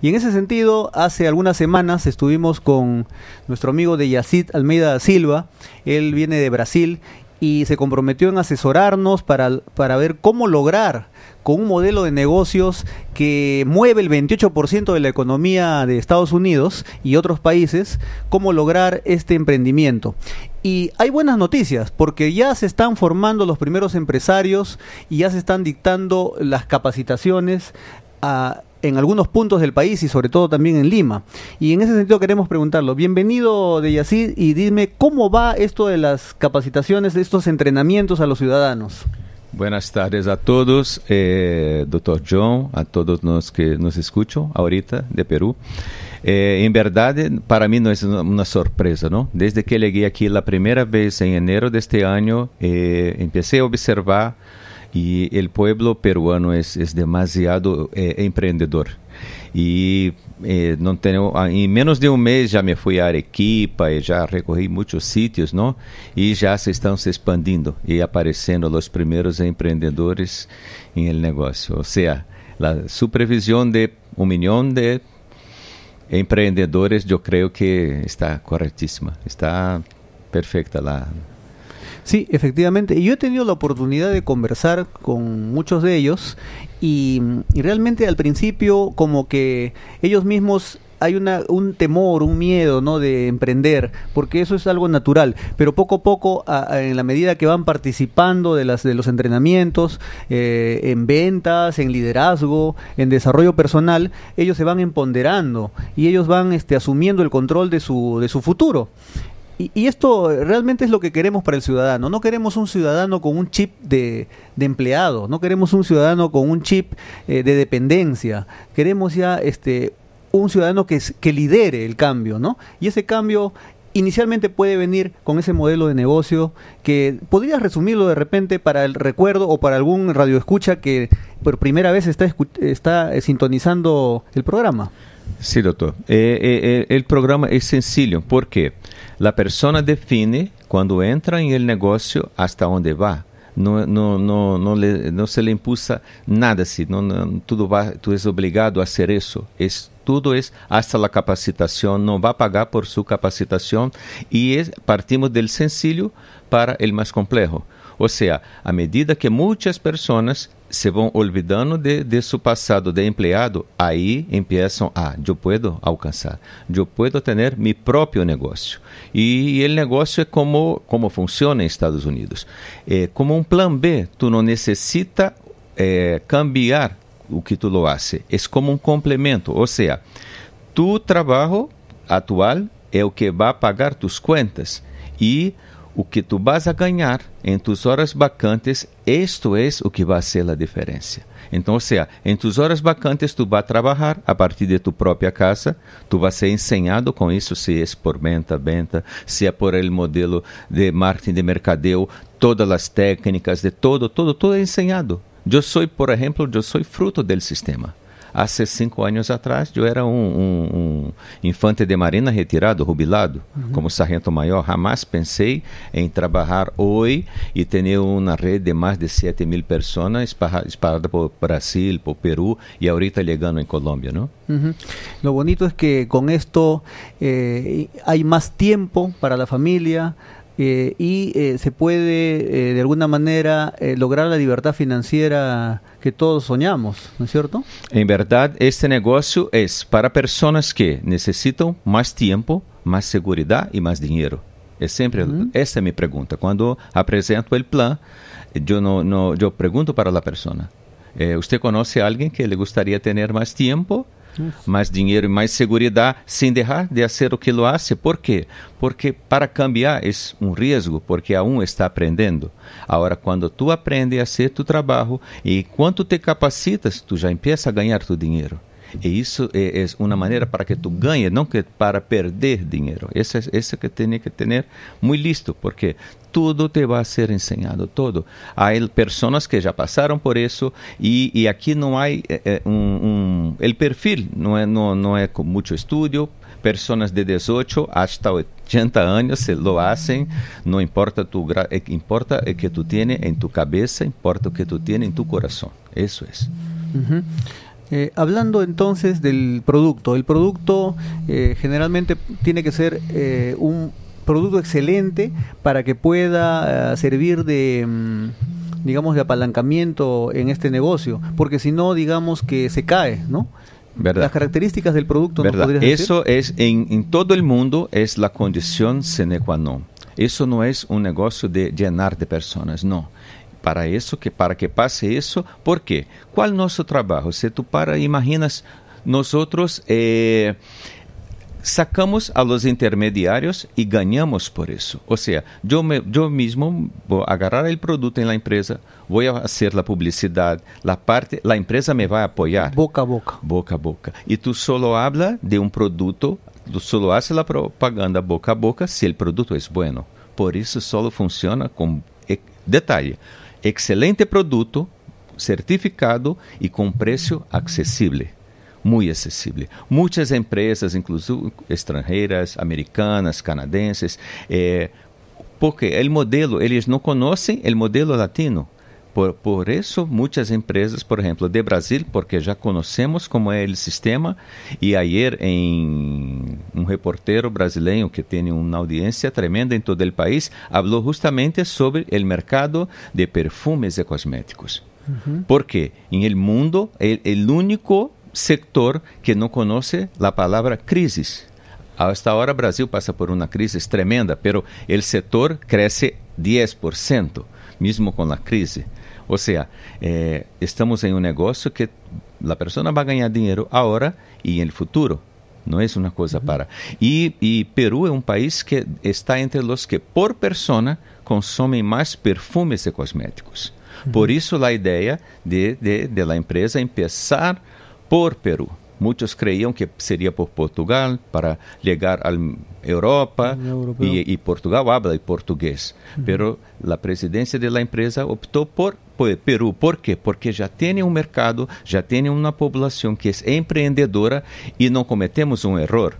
Y en ese sentido, hace algunas semanas estuvimos con nuestro amigo de Yacid Almeida Silva, él viene de Brasil y se comprometió en asesorarnos para, para ver cómo lograr con un modelo de negocios que mueve el 28% de la economía de Estados Unidos y otros países, cómo lograr este emprendimiento. Y hay buenas noticias, porque ya se están formando los primeros empresarios y ya se están dictando las capacitaciones a en algunos puntos del país y sobre todo también en Lima. Y en ese sentido queremos preguntarlo. Bienvenido de Yacid y dime cómo va esto de las capacitaciones, de estos entrenamientos a los ciudadanos. Buenas tardes a todos, eh, doctor John, a todos los que nos escuchan ahorita de Perú. Eh, en verdad, para mí no es una sorpresa, ¿no? Desde que llegué aquí la primera vez en enero de este año, eh, empecé a observar Y el pueblo peruano es, es demasiado eh, emprendedor. E eh, não tenho, em ah, menos de um mês já me fui a Arequipa e já recorri muitos sítios, não? E já se estão se expandindo e aparecendo os primeiros empreendedores em el negócio. Ou seja, a supervisão de um milhão de empreendedores, eu creio que está corretíssima, está perfeita lá. Sí, efectivamente. Y yo he tenido la oportunidad de conversar con muchos de ellos y, realmente al principio como que ellos mismos hay un temor, un miedo, ¿no? De emprender, porque eso es algo natural. Pero poco a poco, en la medida que van participando de, las, de los entrenamientos, eh, en ventas, en liderazgo, en desarrollo personal, ellos se van empoderando y ellos van este, asumiendo el control de su, de su futuro. Y, esto realmente es lo que queremos para el ciudadano. No queremos un ciudadano con un chip de, empleado, no queremos un ciudadano con un chip eh, de dependencia. Queremos ya este un ciudadano que, que lidere el cambio, ¿no? Y ese cambio inicialmente puede venir con ese modelo de negocio que podrías resumirlo de repente para el recuerdo o para algún radioescucha que por primera vez está, está eh, sintonizando el programa. Sí, doctor. Eh, el programa es sencillo. ¿Por qué? La persona define cuando entra en el negocio hasta dónde va. No, se le impulsa nada, si no, tú, va, es obligado a hacer eso. Es, todo es hasta la capacitación, no va a pagar por su capacitación y partimos del sencillo para el más complejo. O sea, a medida que muchas personas se vão olvidando de, de seu passado de empregado, aí empiezam a, ah, eu puedo alcançar, eu puedo ter meu próprio negócio. E o negócio é como, como funciona em Estados Unidos. É como um plano B, eh, tu não necessita é, cambiar o que tu lo hace, é como um complemento, ou seja, tu trabalho atual é o que vai pagar tus contas e o que tu vas a ganhar em tus horas vacantes, isto é o que vai ser a diferença. Então, ou seja, em tus horas vacantes tu vas trabalhar a partir de tu própria casa, tu vas ser ensinado com isso, se é por venta, venta, se é por el modelo de marketing de mercadeo, todas as técnicas de todo, todo, todo é ensinado. Eu sou, por exemplo, eu sou fruto do sistema há cinco anos atrás, eu era um, um, um infante de marina retirado, jubilado, uhum. como sargento maior. Jamais pensei em trabalhar hoje e ter uma rede de mais de 7 mil pessoas espalhada por Brasil, por Peru e ahorita chegando em Colômbia, não? Uhum. Lo bonito é que com isto eh, há mais tempo para a família. Eh, y eh, se puede eh, de alguna manera lograr la libertad financiera que todos soñamos, ¿no es cierto? En verdad, este negocio es para personas que necesitan más tiempo, más seguridad y más dinero. Es siempre, esa es mi pregunta. Cuando presento el plan, yo, yo pregunto para la persona, ¿usted conoce a alguien que le gustaría tener más tiempo? Isso. mais dinheiro e mais segurança sem deixar de fazer o que lo hace. Por quê? Porque para cambiar é um risco, porque a um está aprendendo. Agora, quando tu aprende a fazer tu trabalho e quando te capacitas, tu já empieza a ganhar tu dinheiro. E isso é, é uma maneira para que tu ganhe, não que para perder dinheiro. Isso é isso é que tem que ter muito listo, porque tudo te vai ser ensinado, todo Há pessoas que já passaram por isso e, e aqui não há é, é, um, um el perfil, não é, não, não é com muito estudo, pessoas de 18 até 80 anos se lo hacen, não importa tu é, importa o que tu tiene em tu cabeça, importa o que tu tiene em tu coração. Isso é. Uhum. Eh, hablando entonces del producto, el producto eh, generalmente tiene que ser eh, un producto excelente para que pueda servir de mm, digamos de apalancamiento en este negocio, porque si no digamos que se cae, ¿no? Las características del producto. ¿no podrían ser... Eso es en, en, todo el mundo es la condición sine qua non. Eso no es un negocio de llenar de personas, no. para isso, que para que passe isso, por quê? Qual nosso trabalho? Se tu para, imaginas, nós outros eh, sacamos a los intermediários e ganhamos por isso. Ou seja, eu, me, eu mesmo vou agarrar o produto na em empresa, vou fazer a publicidade, a parte, a empresa me vai apoiar. Boca a boca. Boca a boca. E tu solo habla de um produto, tu solo hace a propaganda boca a boca se o produto é bueno. Por isso, solo funciona com eh, detalhe. Excelente produto, certificado e com preço acessível. Muito acessível. Muitas empresas, inclusive estrangeiras, americanas, canadenses, eh, porque o modelo, eles não conhecem o modelo latino. Por, por isso, muitas empresas, por exemplo, de Brasil, porque já conhecemos como é o sistema, e ayer em um reporteiro brasileiro que tem uma audiência tremenda em todo o país, falou justamente sobre o mercado de perfumes e cosméticos. Uhum. Porque em mundo é o único sector que não conhece a palavra crise. A esta hora, o Brasil passa por uma crise tremenda, pero o setor cresce 10%, mesmo com a crise. Ou seja, é, eh, estamos em um negócio que a pessoa vai ganhar dinheiro agora e no futuro. Não é uma coisa para. E, e Peru é um país que está entre os que, por persona, consomem mais perfumes e cosméticos. Por isso, a ideia de, de, de la empresa começar por Peru. Muitos creiam que seria por Portugal, para chegar à Europa, e, e, Portugal habla português. Mas uhum. a presidência da empresa optou por Peru. Por quê? Porque já tem um mercado, já tem uma população que é empreendedora e não cometemos um erro.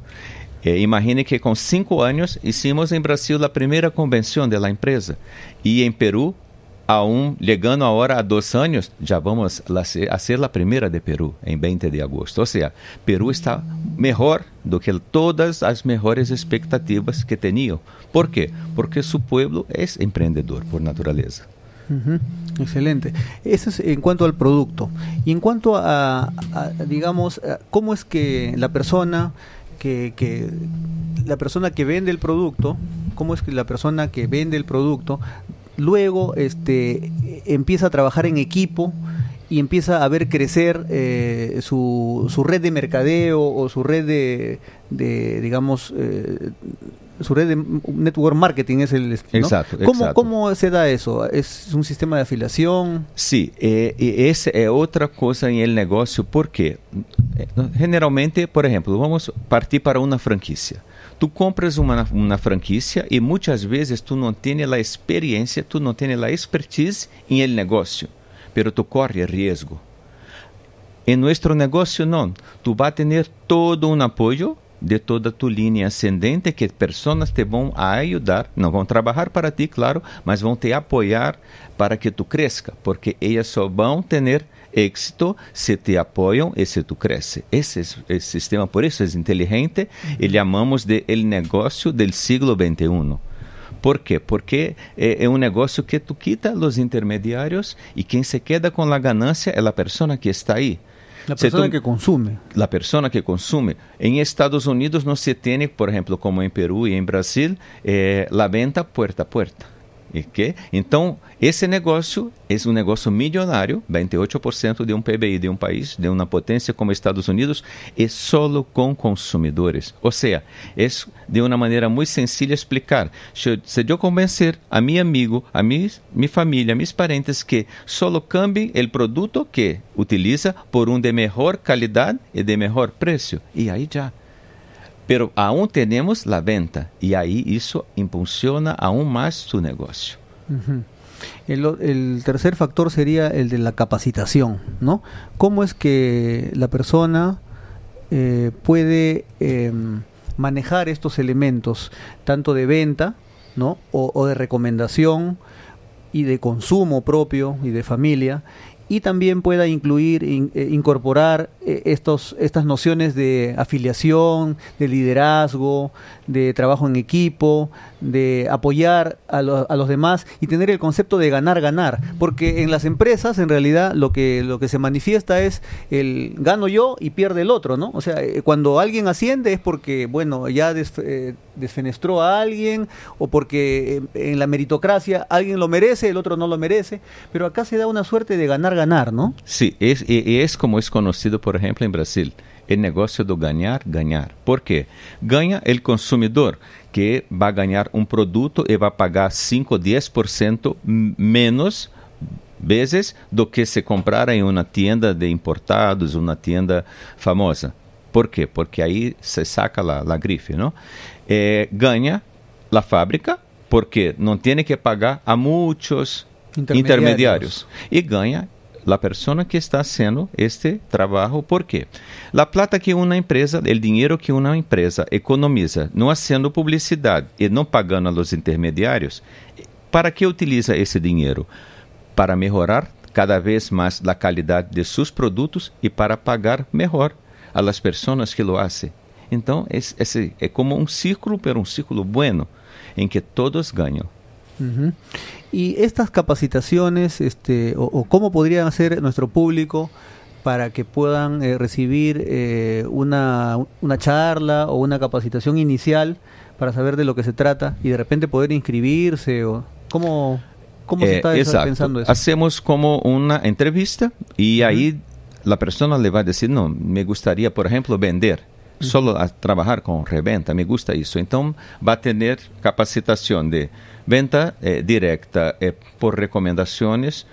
É, imagine que com cinco anos hicimos em Brasil a primeira convenção da empresa e em Peru, aún chegando agora a dois anos, já vamos a ser a primeira de Peru em 20 de agosto. Ou seja, Peru está melhor do que todas as melhores expectativas que tinham. Por quê? Porque seu povo é empreendedor por natureza. Excelente. Eso es en cuanto al producto. Y en cuanto a, digamos, cómo es que la persona que, que, la persona que vende el producto, cómo es que la persona que vende el producto luego este empieza a trabajar en equipo y empieza a ver crecer eh, su, su red de mercadeo o su red de, digamos, eh, su red de network marketing es el... Este, ¿no? Exacto, ¿Cómo, exacto. ¿Cómo se da eso? ¿Es un sistema de afiliación? Sí, esa eh, es eh, otra cosa en el negocio, porque eh, generalmente, por ejemplo, vamos a partir para una franquicia. Tú compras una, una franquicia y muchas veces tú no tienes la experiencia, tú no tienes la expertise en el negocio, pero tú corres riesgo. En nuestro negocio no, tú vas a tener todo un apoyo de toda tu linha ascendente, que pessoas te vão ajudar, não vão trabalhar para ti, claro, mas vão te apoiar para que tu cresça, porque elas só vão ter êxito se te apoiam e se tu cresce. Esse, esse é sistema, por isso, é inteligente e uhum. chamamos de el negócio del siglo XXI. Por quê? Porque é, é, um negócio que tu quita os intermediários e quem se queda com a ganância é a pessoa que está aí. La persona que consume. La persona que consume. En Estados Unidos no se tiene, por ejemplo, como en Perú y en Brasil, eh, la venta puerta a puerta. E que, então, esse negócio, esse um negócio milionário, 28% de um PBI de um país, de uma potência como Estados Unidos, é solo com consumidores. Ou seja, é de uma maneira muito sencilla explicar. Se, se eu convencer a meu amigo, a minha, minha família, a meus parentes que solo cambie o produto que utiliza por um de melhor qualidade e de melhor preço, e aí já pero aún tenemos la venta y ahí eso impulsiona aún más su negocio. El, tercer factor sería el de la capacitación, ¿no? ¿Cómo es que la persona eh, puede em, manejar estos elementos, tanto de venta, ¿no? o, de recomendación y de consumo propio y de familia, y también pueda incluir, eh, incorporar eh, estos, estas nociones de afiliación, de liderazgo, de trabajo en equipo, de apoyar a, a, los demás y tener el concepto de ganar ganar porque en las empresas en realidad lo que lo que se manifiesta es el gano yo y pierde el otro no o sea eh, cuando alguien asciende es porque bueno ya eh, desfenestró a alguien o porque eh, en la meritocracia alguien lo merece el otro no lo merece pero acá se da una suerte de ganar ganar no sí es es como es conocido por ejemplo en Brasil é negócio do ganhar, ganhar. Por quê? Ganha o consumidor, que vai ganhar um produto e vai pagar 5, 10% menos vezes do que se comprar em uma tienda de importados, uma tienda famosa. Por quê? Porque aí se saca lá a grife, não? É, ganha a fábrica porque não tem que pagar a muitos intermediários, intermediários e ganha la pessoa que está sendo este trabalho, ¿Por quê? La plata que uma empresa, o dinheiro que uma empresa economiza não sendo publicidade e não pagando a intermediários, ¿para que utiliza esse dinheiro? Para melhorar cada vez mais a qualidade de seus produtos e para pagar melhor a las que lo hacen. Então, esse, é como um círculo, mas um círculo bueno, em que todos ganham. Y estas capacitaciones, este, o, cómo podrían hacer nuestro público para que puedan eh, recibir eh, una, charla o una capacitación inicial para saber de lo que se trata y de repente poder inscribirse o cómo, cómo se eh, está pensando eso. Hacemos como una entrevista y ahí la persona le va a decir, no, me gustaría, por ejemplo, vender solo a trabajar con reventa, me gusta eso. Entonces va a tener capacitación de Venta eh, directa é por recomendações,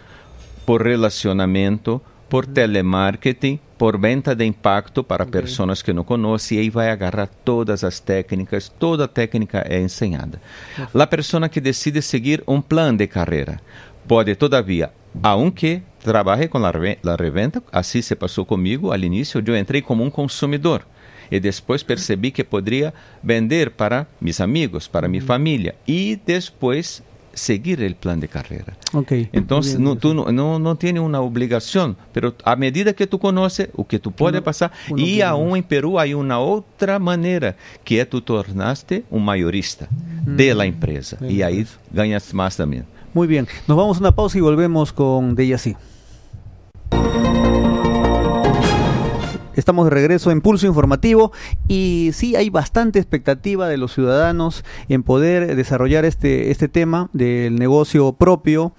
por relacionamento, por telemarketing, por venda de impacto para pessoas que não conhecem, e aí vai agarrar todas as técnicas, toda técnica é ensinada. A pessoa que decide seguir um plano de carreira pode, todavia, aunque trabalhe com a revenda, assim se passou comigo, ao início eu entrei como um consumidor. Y después percibí que podría vender para mis amigos, para mi familia. Y después seguir el plan de carrera. Entonces, no, tú no, no, tienes una obligación, pero a medida que tú conoces o que tú puedes pasar, y aún en Perú hay una otra manera, que es tú tornaste un mayorista de la mm, empresa y ahí ganas más también. Muy bien, nos vamos a una pausa y volvemos con Deyasi. Estamos de regreso en Pulso Informativo y sí hay bastante expectativa de los ciudadanos en poder desarrollar este, este tema del negocio propio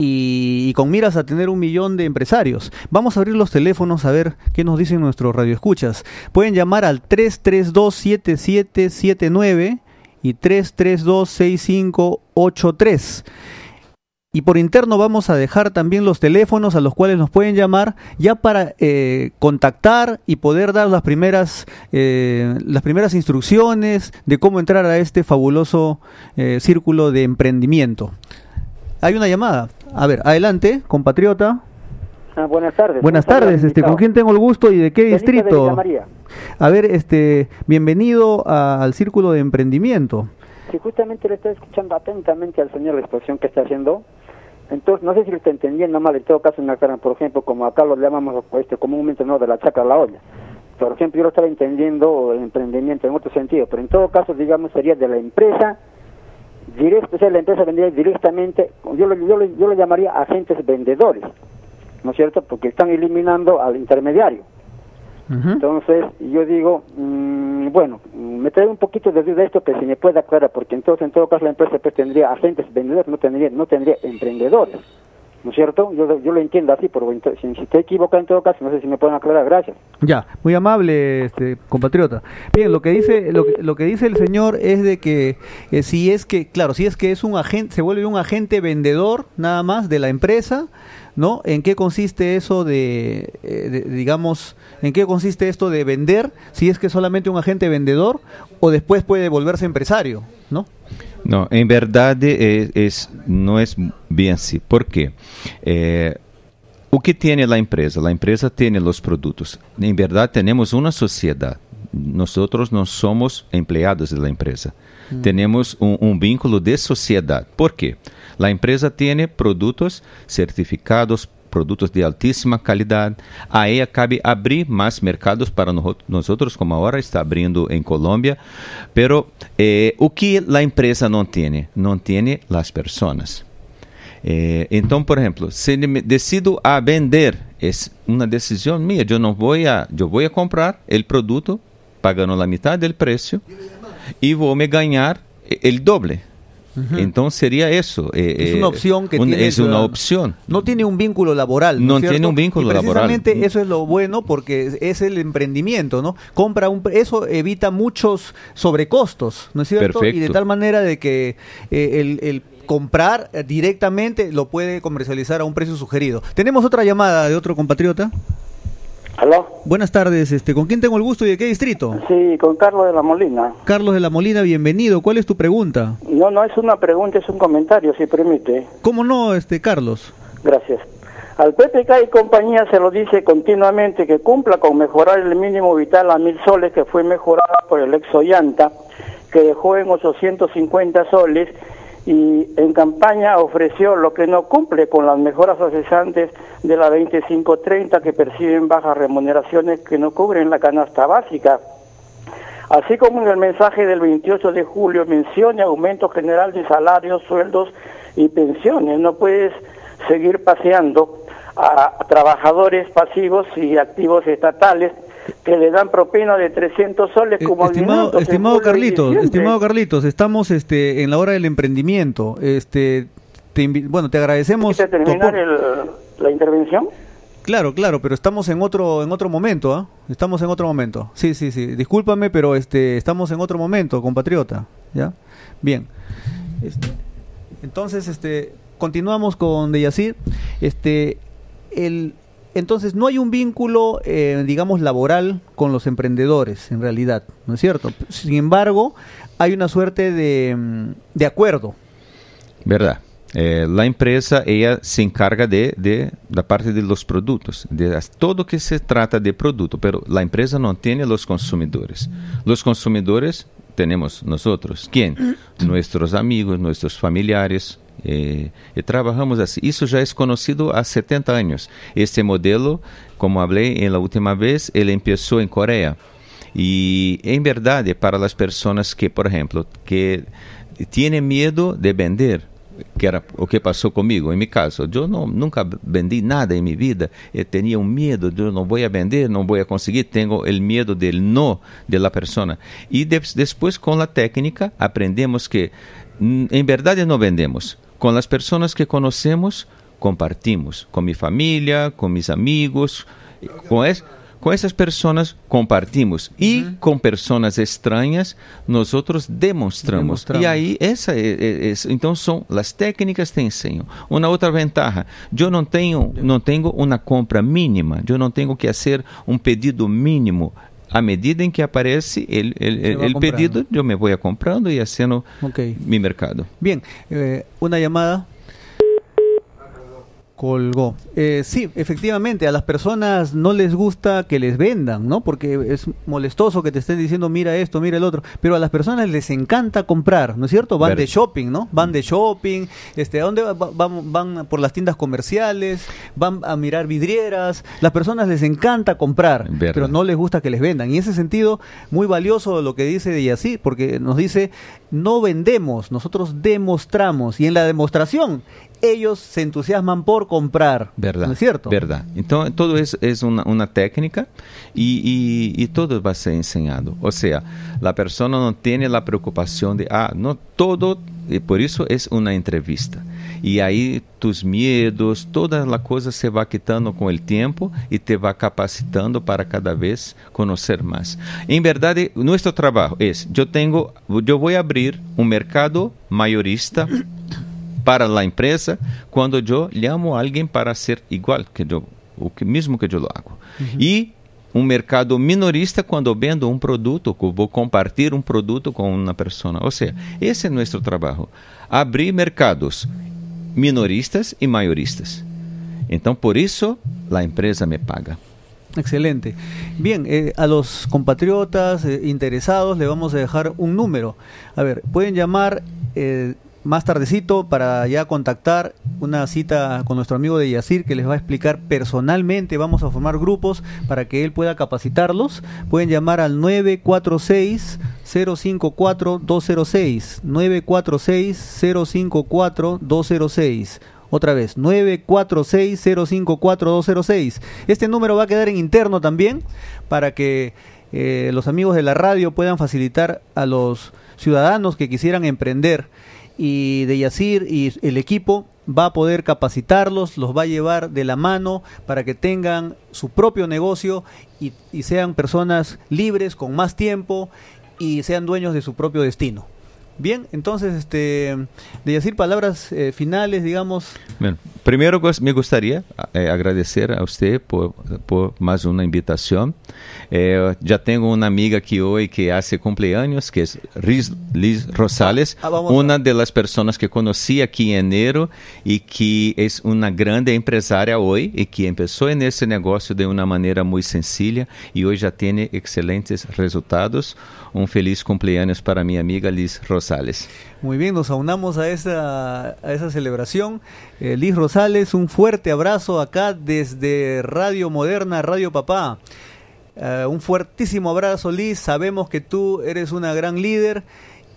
y, y, con miras a tener un millón de empresarios. Vamos a abrir los teléfonos a ver qué nos dicen nuestros radioescuchas. Pueden llamar al 332-7779 y 332-6583. Y por interno vamos a dejar también los teléfonos a los cuales nos pueden llamar ya para eh, contactar y poder dar las primeras, eh, las primeras instrucciones de cómo entrar a este fabuloso eh, círculo de emprendimiento. Hay una llamada. A ver, adelante, compatriota. Ah, buenas tardes. Buenas tardes, este, ¿con quién tengo el gusto y de qué distrito? A ver, este, bienvenido al círculo de emprendimiento. Si justamente le estoy escuchando atentamente al señor de exposición que está haciendo entonces, no sé si lo está entendiendo mal, en todo caso, en la cara, por ejemplo, como acá lo llamamos este, comúnmente, no, de la chaca a la olla. Por ejemplo, yo lo estaba entendiendo el emprendimiento en otro sentido, pero en todo caso, digamos, sería de la empresa, directo, o sea, la empresa vendría directamente, yo yo, yo lo llamaría agentes vendedores, ¿no es cierto? Porque están eliminando al intermediario. Entonces, yo digo, mm, bueno, me trae un poquito de duda esto que se me pueda aclarar, porque entonces en todo caso la empresa pues, tendría agentes vendedores, no tendría, no tendría emprendedores. ¿No es cierto? Yo, yo lo entiendo así, pero si, si estoy equivocado en todo caso, no sé si me pueden aclarar. Gracias. Ya, muy amable, este, compatriota. Bien, lo que dice lo, que dice el señor es de que eh, si es que, claro, si es que es un agente, se vuelve un agente vendedor nada más de la empresa, ¿no? ¿En qué consiste eso eh, de, digamos, en qué consiste esto de vender? Si es que es solamente un agente vendedor o después puede volverse empresario, ¿no? Não, em verdade, é, é, não é bem assim. Por quê? É, o que tem a empresa? A empresa tem os produtos. Em verdade, temos uma sociedade. Nós não somos empregados da empresa. Hum. Temos um, vínculo de sociedade. Por quê? A empresa tem produtos certificados, produtos de altíssima qualidade. Aí acabe abrir mais mercados para nós outros, como agora está abrindo em Colômbia. Pero eh, o que a empresa não tem? Não tem as pessoas. Eh, então, por exemplo, se me decido a vender, é uma decisão minha. Eu não vou a, eu vou a comprar o produto pagando a metade do preço e vou me ganhar o doble Entonces sería eso. Eh, es una eh, opción que Es una opción. No tiene un vínculo laboral. No, tiene un vínculo y precisamente eso es lo bueno porque es el emprendimiento, ¿no? Compra un. Eso evita muchos sobrecostos, ¿no es cierto? Y de tal manera de que eh, el comprar directamente lo puede comercializar a un precio sugerido. ¿Tenemos otra llamada de otro compatriota? ¿Aló? Buenas tardes, este, ¿con quién tengo el gusto y de qué distrito? Sí, con Carlos de la Molina. Carlos de la Molina, bienvenido. ¿Cuál es tu pregunta? No, no es una pregunta, es un comentario, si permite. ¿Cómo no, este, Carlos? Gracias. Al PPK y compañía se lo dice continuamente que cumpla con mejorar el mínimo vital a mil soles que fue mejorado por el ex Ollanta, que dejó en 850 soles y en campaña ofreció lo que no cumple con las mejoras asesantes de la 2530 que perciben bajas remuneraciones que no cubren la canasta básica. Así como en el mensaje del 28 de julio menciona aumento general de salarios, sueldos y pensiones. No puedes seguir paseando a trabajadores pasivos y activos estatales que le dan propina de 300 soles eh, como estimado, estimado Carlitos, estimado Carlitos, estamos este en la hora del emprendimiento. Este bueno, te agradecemos terminar el, la intervención? Claro, claro, pero estamos en otro en otro momento, ¿ah? Estamos en otro momento. Sí, sí, sí. Discúlpame, pero este estamos en otro momento, compatriota, ¿ya? Bien. Este, entonces, este continuamos con Deyacir. Este el entonces no hay un vínculo, eh, digamos, laboral con los emprendedores, en realidad, ¿no es cierto? Sin embargo, hay una suerte de, mm, acuerdo. Verdad. Eh, la empresa, ella se encarga de, de, la parte de los productos, de todo que se trata de producto, pero la empresa no tiene los consumidores. Los consumidores tenemos nosotros. ¿Quién? Nuestros amigos, nuestros familiares, E, e, trabalhamos assim. Isso já é conhecido há 70 anos. Este modelo, como falei na última vez, ele começou em Coreia. E, em verdade, para as pessoas que, por exemplo, que têm medo de vender, que era o que passou comigo, em meu caso. Eu não, nunca vendi nada em minha vida, eu tinha um medo, eu não vou vender, não vou conseguir, tenho o medo do não da pessoa. E de, depois, com a técnica, aprendemos que, em verdade, não vendemos, com as pessoas que conhecemos compartimos, com minha família com meus amigos, com es, pessoas compartimos e uhum. com pessoas estranhas nós outros demonstramos. demonstramos. E aí essa é, é, é, então são as técnicas te ensino. Uma outra vantagem, eu não tenho não tenho uma compra mínima, eu não tenho que fazer um pedido mínimo à medida em que aparece ele el, pedido, eu me vou comprando e haciendo okay. mi mercado. Bem, eh, una llamada colgó. Eh, sí, efectivamente, a las personas no les gusta que les vendan, ¿no? Porque es molestoso que te estén diciendo, mira esto, mira el otro, pero a las personas les encanta comprar, ¿no es cierto? Van de shopping, ¿no? Van mm. de shopping, este, ¿a dónde van, van? por las tiendas comerciales, van a mirar vidrieras, las personas les encanta comprar, pero no les gusta que les vendan. Y en ese sentido, muy valioso lo que dice de porque nos dice, no vendemos, nosotros demostramos, y en la demostración ellos se entusiasman por comprar. Verdad. ¿No es cierto? Verdad. Entonces, todo es, es una, una técnica y, y, todo va a ser enseñado. O sea, la persona no tiene la preocupación de, ah, no todo, y eh, por eso es una entrevista. Y ahí tus miedos, toda la cosa se va quitando con el tiempo y te va capacitando para cada vez conocer más. En verdad, eh, nuestro trabajo es, yo tengo, yo voy a abrir un mercado mayorista para a empresa quando eu chamo alguém para ser igual que eu, o que, mesmo que eu hago. Uhum. E um mercado minorista quando vendo um produto, ou vou compartilhar um produto com uma pessoa. Ou seja, esse é o nosso trabalho. Abrir mercados minoristas e maioristas. Então, por isso, a empresa me paga. Excelente. Bien, eh, a los compatriotas eh, interesados le vamos a dejar un número. A ver, pueden llamar... Eh, más tardecito para ya contactar una cita con nuestro amigo de Yacir que les va a explicar personalmente, vamos a formar grupos para que él pueda capacitarlos. Pueden llamar al 946 054 206, 946 054 206. Otra vez, 946-054-206. Este número va a quedar en interno también para que eh, los amigos de la radio puedan facilitar a los ciudadanos que quisieran emprender y de Yacir y el equipo va a poder capacitarlos, los va a llevar de la mano para que tengan su propio negocio y, sean personas libres con más tiempo y sean dueños de su propio destino. Bien, entonces, este, de Yacir, palabras eh, finales, digamos. Bien, Primeiro, me gostaria eh, agradecer a você por, por mais uma invitação. Eh, já tenho uma amiga que hoje que hace cumpleaños, que é Riz, Liz Rosales, ah, uma das pessoas que conheci aqui em janeiro e que é uma grande empresária hoje e que começou nesse negócio de uma maneira muito sencilla e hoje já tem excelentes resultados. Um feliz cumpleaños para minha amiga Liz Rosales. Muy bien, nos aunamos a esa, celebración. Eh, Liz Rosales, un fuerte abrazo acá desde Radio Moderna, Radio Papá. Eh, un fuertísimo abrazo, Liz. Sabemos que tú eres una gran líder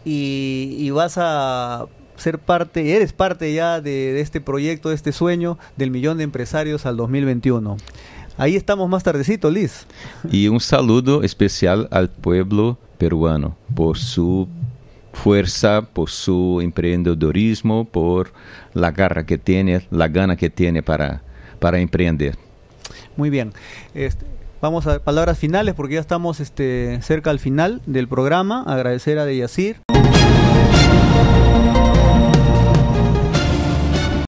y, vas a ser parte, eres parte ya de, de, este proyecto, de este sueño del millón de empresarios al 2021. Ahí estamos más tardecito, Liz. Y un saludo especial al pueblo peruano por su fuerza, por su emprendedorismo, por la garra que tiene, la gana que tiene para, para emprender. Muy bien. Este, vamos a palabras finales porque ya estamos este, cerca al final del programa. Agradecer a Deyacir.